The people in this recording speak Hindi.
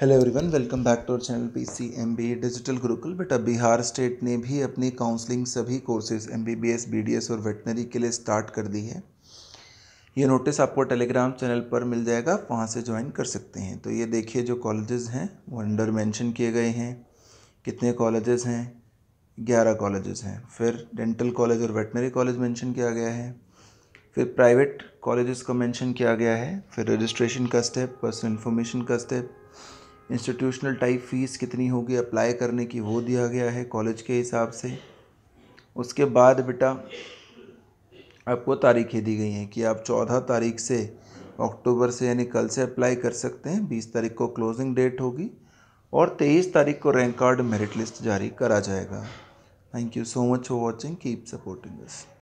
hello everyone welcome back to our channel P C M B digital Gurukul बेटा बिहार स्टेट ने भी अपनी काउंसलिंग सभी courses M B B S B D S और वेटनरी के लिए स्टार्ट कर दी है ये नोटिस आपको टेलीग्राम चैनल पर मिल जाएगा आप वहाँ से ज्वाइन कर सकते हैं तो ये देखिए जो कॉलेजेस हैं वो अंडर मेंशन किए गए हैं कितने कॉलेजेस हैं ग्यारह कॉलेजेस हैं फिर डेंटल कॉलेज और वेटनरी कॉलेज मेंशन किया गया है फिर प्राइवेट कॉलेजेस को मेंशन किया गया है फिर रजिस्ट्रेशन का स्टेप पर्सनल इन्फॉर्मेशन का स्टेप इंस्टीट्यूशनल टाइप फ़ीस कितनी होगी अप्लाई करने की वो दिया गया है कॉलेज के हिसाब से उसके बाद बेटा आपको तारीखें दी गई हैं कि आप चौदह तारीख से अक्टूबर से यानी कल से अप्लाई कर सकते हैं बीस तारीख को क्लोजिंग डेट होगी और तेईस तारीख को रैंक कार्ड मेरिट लिस्ट जारी करा जाएगा thank you so much for watching keep supporting us